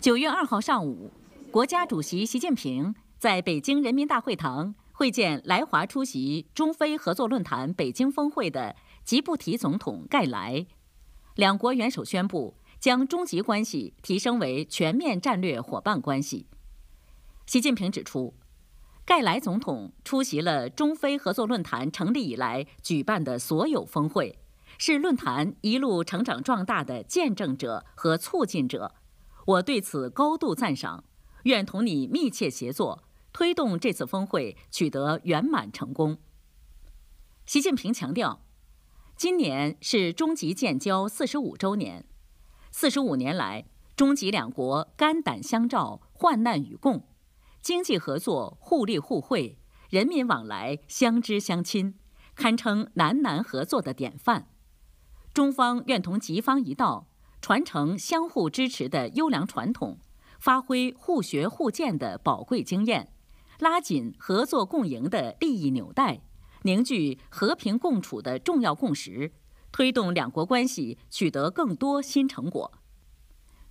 九月二号上午，国家主席习近平在北京人民大会堂会见来华出席中非合作论坛北京峰会的吉布提总统盖莱。两国元首宣布将中吉关系提升为全面战略伙伴关系。习近平指出，盖莱总统出席了中非合作论坛成立以来举办的所有峰会，是论坛一路成长壮大的见证者和促进者。我对此高度赞赏，愿同你密切协作，推动这次峰会取得圆满成功。习近平强调，今年是中吉建交四十五周年，四十五年来，中吉两国肝胆相照、患难与共，经济合作互利互惠，人民往来相知相亲，堪称南南合作的典范。中方愿同吉方一道。传承相互支持的优良传统，发挥互学互鉴的宝贵经验，拉紧合作共赢的利益纽带，凝聚和平共处的重要共识，推动两国关系取得更多新成果。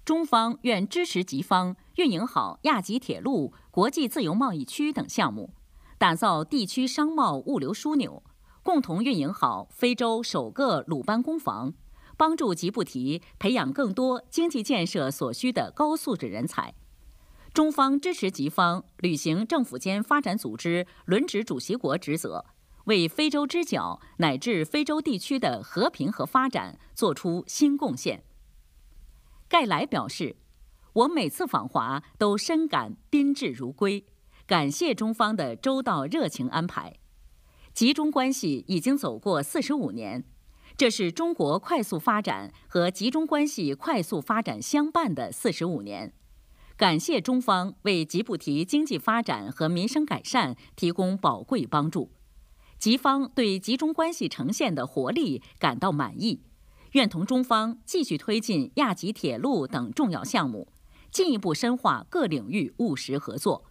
中方愿支持吉方运营好亚吉铁路、国际自由贸易区等项目，打造地区商贸物流枢纽，共同运营好非洲首个鲁班工坊。帮助吉布提培养更多经济建设所需的高素质人才，中方支持吉方履行政府间发展组织轮值主席国职责，为非洲之角乃至非洲地区的和平和发展作出新贡献。盖莱表示：“我每次访华都深感宾至如归，感谢中方的周到热情安排。吉中关系已经走过四十五年。”这是中国快速发展和集中关系快速发展相伴的四十五年。感谢中方为吉布提经济发展和民生改善提供宝贵帮助。吉方对集中关系呈现的活力感到满意，愿同中方继续推进亚吉铁路等重要项目，进一步深化各领域务实合作。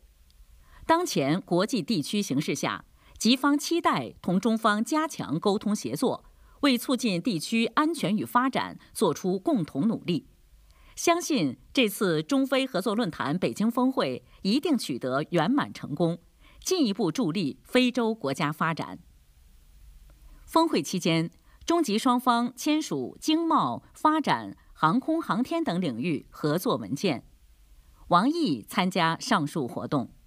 当前国际地区形势下，吉方期待同中方加强沟通协作。为促进地区安全与发展作出共同努力，相信这次中非合作论坛北京峰会一定取得圆满成功，进一步助力非洲国家发展。峰会期间，中吉双方签署经贸、发展、航空航天等领域合作文件。王毅参加上述活动。